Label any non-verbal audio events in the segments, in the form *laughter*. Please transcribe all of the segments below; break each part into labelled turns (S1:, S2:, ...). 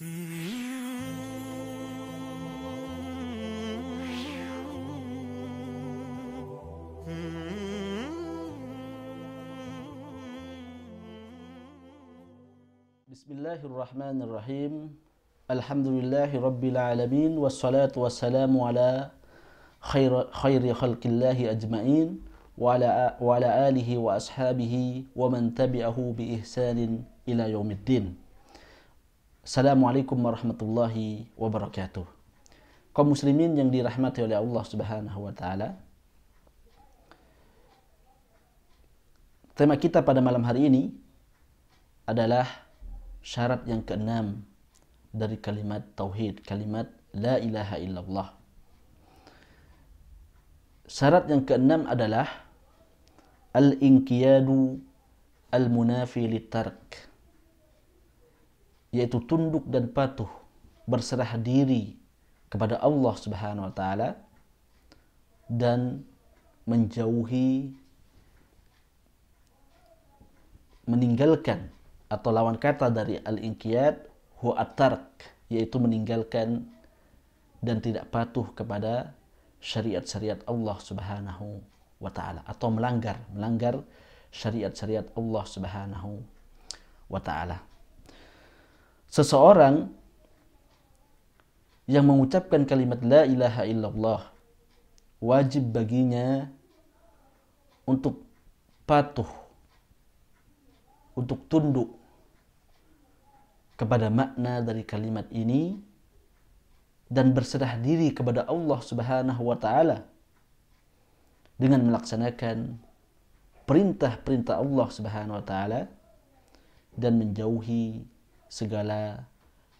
S1: بسم الله الرحمن الرحيم الحمد لله رب العالمين والصلاة والسلام على خير خير خلق الله أجمعين وعلى وعلى آله وأصحابه ومن تبعه بإحسان إلى يوم الدين Assalamualaikum warahmatullahi wabarakatuh. Kaum muslimin yang dirahmati oleh Allah Subhanahu wa taala. Tema kita pada malam hari ini adalah syarat yang keenam dari kalimat tauhid, kalimat la ilaha illallah. Syarat yang keenam adalah al-inqiyadu al-munafi litark yaitu tunduk dan patuh berserah diri kepada Allah Subhanahu wa taala dan menjauhi meninggalkan atau lawan kata dari al-inqiyad huwa at-tark yaitu meninggalkan dan tidak patuh kepada syariat-syariat Allah Subhanahu wa taala atau melanggar melanggar syariat-syariat Allah Subhanahu wa taala seseorang yang mengucapkan kalimat la ilaha illallah wajib baginya untuk patuh untuk tunduk kepada makna dari kalimat ini dan berserah diri kepada Allah Subhanahu wa taala dengan melaksanakan perintah-perintah Allah Subhanahu wa taala dan menjauhi segala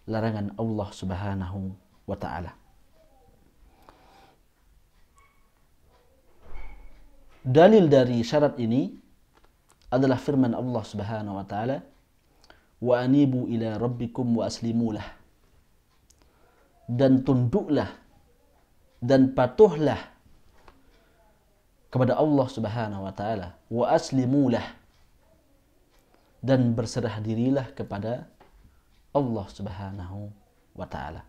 S1: larangan Allah Subhanahu wa taala. Dalil dari syarat ini adalah firman Allah Subhanahu wa taala wa anibu ila rabbikum wa aslimulah dan tunduklah dan patuhlah kepada Allah Subhanahu wa taala wa aslimulah dan berserah dirilah kepada Allah Subhanahu wa taala.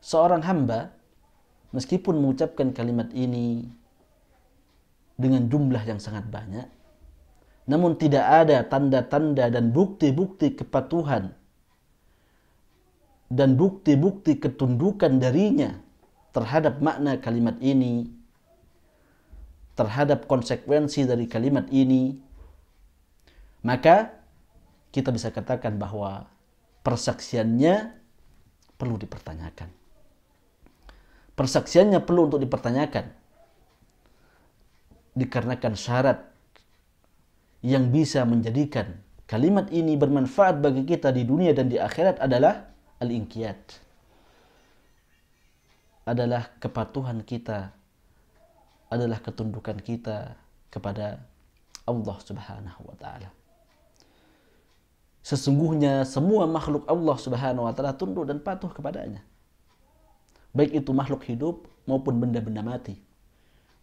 S1: Seorang hamba meskipun mengucapkan kalimat ini dengan jumlah yang sangat banyak namun tidak ada tanda-tanda dan bukti-bukti kepatuhan dan bukti-bukti ketundukan darinya terhadap makna kalimat ini terhadap konsekuensi dari kalimat ini maka kita bisa katakan bahwa persaksiannya perlu dipertanyakan. Persaksiannya perlu untuk dipertanyakan. Dikarenakan syarat yang bisa menjadikan kalimat ini bermanfaat bagi kita di dunia dan di akhirat adalah al-inqiyat. Adalah kepatuhan kita, adalah ketundukan kita kepada Allah Subhanahu wa taala. Sesungguhnya semua makhluk Allah Subhanahu wa taala tunduk dan patuh kepadanya. Baik itu makhluk hidup maupun benda-benda mati.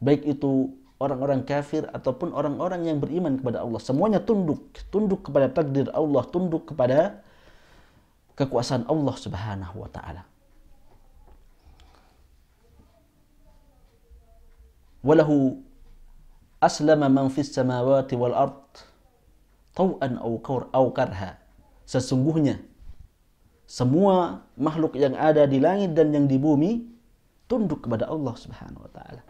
S1: Baik itu orang-orang kafir ataupun orang-orang yang beriman kepada Allah. Semuanya tunduk, tunduk kepada takdir Allah, tunduk kepada kekuasaan Allah Subhanahu wa taala. Walahu aslama man fis samawati wal ard tau'an au karha. Sesungguhnya semua makhluk yang ada di langit dan yang di bumi tunduk kepada Allah Subhanahu wa taala.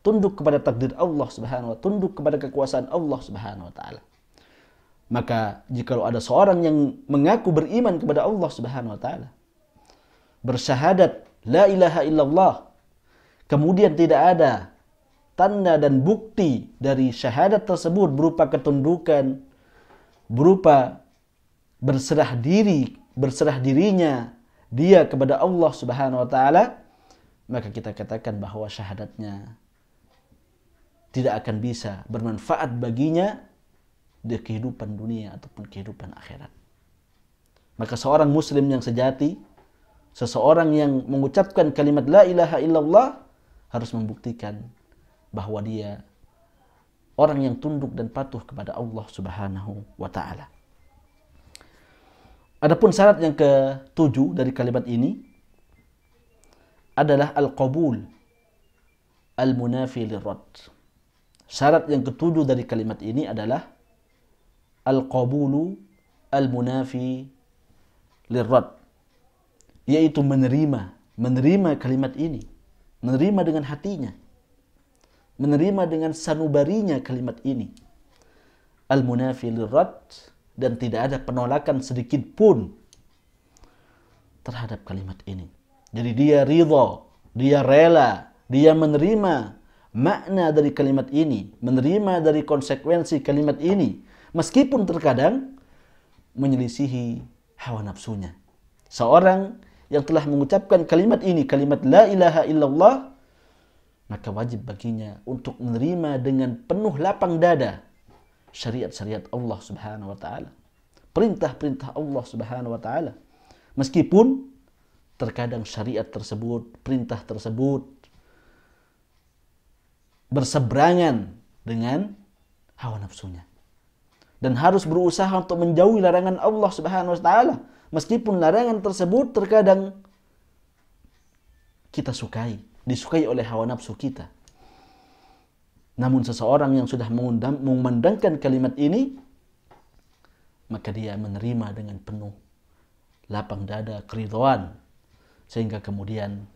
S1: Tunduk kepada takdir Allah Subhanahu wa taala, tunduk kepada kekuasaan Allah Subhanahu wa taala. Maka jikalau ada seorang yang mengaku beriman kepada Allah Subhanahu wa taala, bersyahadat la ilaha illallah, kemudian tidak ada tanda dan bukti dari syahadat tersebut berupa ketundukan, berupa berserah diri, berserah dirinya dia kepada Allah Subhanahu wa taala, maka kita katakan bahwa syahadatnya tidak akan bisa bermanfaat baginya di kehidupan dunia ataupun kehidupan akhirat. Maka seorang muslim yang sejati, seseorang yang mengucapkan kalimat la ilaha illallah harus membuktikan bahwa dia orang yang tunduk dan patuh kepada Allah Subhanahu wa taala. Adapun syarat yang ketujuh dari kalimat ini adalah al-qabul al-munafi lirad. Syarat yang ketujuh dari kalimat ini adalah al qabul al-munafi lirad yaitu menerima menerima kalimat ini menerima dengan hatinya menerima dengan sanubarinya kalimat ini. Al-munafi dan tidak ada penolakan sedikit pun terhadap kalimat ini. Jadi dia ridho, dia rela, dia menerima makna dari kalimat ini, menerima dari konsekuensi kalimat ini, meskipun terkadang menyelisihi hawa nafsunya. Seorang yang telah mengucapkan kalimat ini, kalimat la ilaha illallah, maka wajib baginya untuk menerima dengan penuh lapang dada syariat-syariat Allah Subhanahu wa taala. Perintah-perintah Allah Subhanahu wa taala. Meskipun terkadang syariat tersebut, perintah tersebut berseberangan dengan hawa nafsunya. Dan harus berusaha untuk menjauhi larangan Allah Subhanahu wa taala meskipun larangan tersebut terkadang kita sukai disukai oleh hawa nafsu kita. Namun seseorang yang sudah mengundang, memandangkan kalimat ini, maka dia menerima dengan penuh lapang dada keriduan. Sehingga kemudian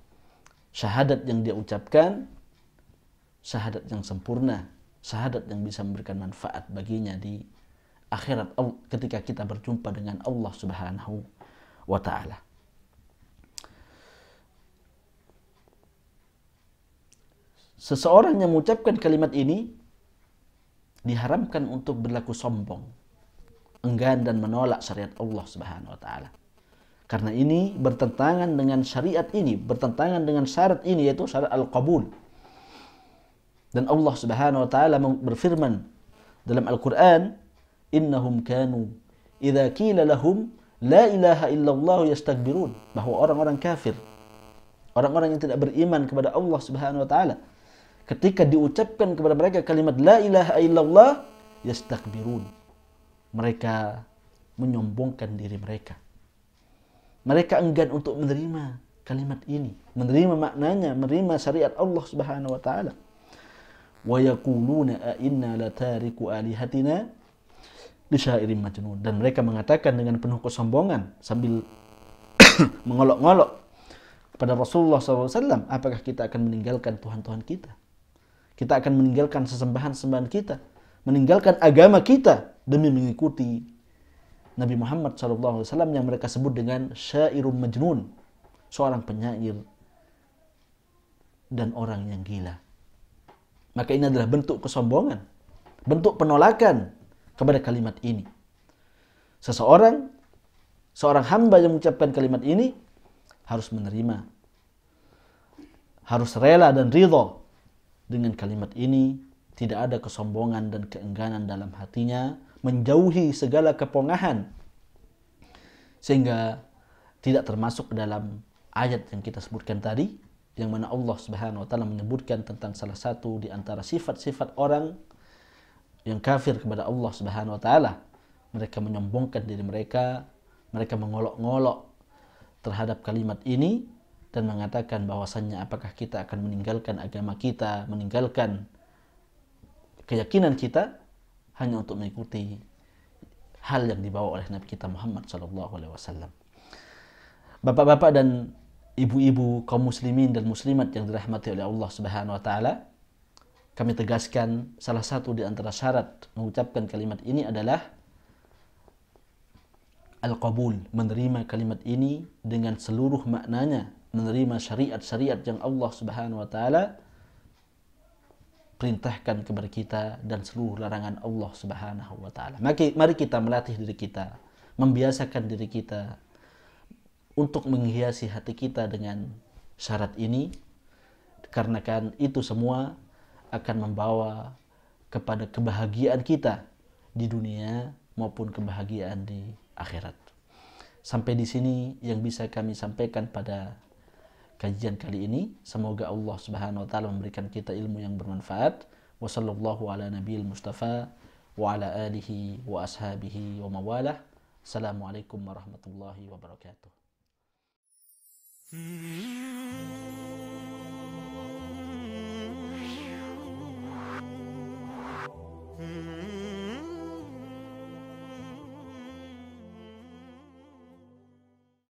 S1: syahadat yang dia ucapkan, syahadat yang sempurna, syahadat yang bisa memberikan manfaat baginya di akhirat ketika kita berjumpa dengan Allah Subhanahu wa taala. seseorang yang mengucapkan kalimat ini diharamkan untuk berlaku sombong, enggan dan menolak syariat Allah Subhanahu wa taala. Karena ini bertentangan dengan syariat ini, bertentangan dengan syarat ini yaitu syarat al-qabul. Dan Allah Subhanahu wa taala berfirman dalam Al-Qur'an, "Innahum kanu idza qila lahum la ilaha illallah yastakbirun." Bahwa orang-orang kafir, orang-orang yang tidak beriman kepada Allah Subhanahu wa taala, ketika diucapkan kepada mereka kalimat la ilaha illallah yastakbirun mereka menyombongkan diri mereka mereka enggan untuk menerima kalimat ini menerima maknanya menerima syariat Allah Subhanahu wa taala wa yaquluna a inna latariku alihatina li syairin majnun dan mereka mengatakan dengan penuh kesombongan sambil *coughs* mengolok-ngolok kepada Rasulullah SAW apakah kita akan meninggalkan Tuhan-Tuhan kita kita akan meninggalkan sesembahan sembahan kita, meninggalkan agama kita demi mengikuti Nabi Muhammad SAW yang mereka sebut dengan syairun majnun, seorang penyair dan orang yang gila. Maka ini adalah bentuk kesombongan, bentuk penolakan kepada kalimat ini. Seseorang, seorang hamba yang mengucapkan kalimat ini harus menerima, harus rela dan ridho dengan kalimat ini, tidak ada kesombongan dan keengganan dalam hatinya, menjauhi segala kepongahan, sehingga tidak termasuk dalam ayat yang kita sebutkan tadi, yang mana Allah Subhanahu wa taala menyebutkan tentang salah satu di antara sifat-sifat orang yang kafir kepada Allah Subhanahu wa taala. Mereka menyombongkan diri mereka, mereka mengolok-ngolok terhadap kalimat ini dan mengatakan bahwasannya apakah kita akan meninggalkan agama kita, meninggalkan keyakinan kita hanya untuk mengikuti hal yang dibawa oleh Nabi kita Muhammad Shallallahu Alaihi Wasallam. Bapak-bapak dan ibu-ibu kaum muslimin dan muslimat yang dirahmati oleh Allah Subhanahu Wa Taala, kami tegaskan salah satu di antara syarat mengucapkan kalimat ini adalah al-qabul, menerima kalimat ini dengan seluruh maknanya menerima syariat-syariat yang Allah Subhanahu wa taala perintahkan kepada kita dan seluruh larangan Allah Subhanahu wa taala. Mari kita melatih diri kita, membiasakan diri kita untuk menghiasi hati kita dengan syarat ini karena kan itu semua akan membawa kepada kebahagiaan kita di dunia maupun kebahagiaan di akhirat. Sampai di sini yang bisa kami sampaikan pada kajian kali ini. Semoga Allah Subhanahu wa taala memberikan kita ilmu yang bermanfaat. Wa ala nabiyil mustafa wa ala alihi wa ashabihi wa mawalah. Assalamualaikum warahmatullahi wabarakatuh. hmm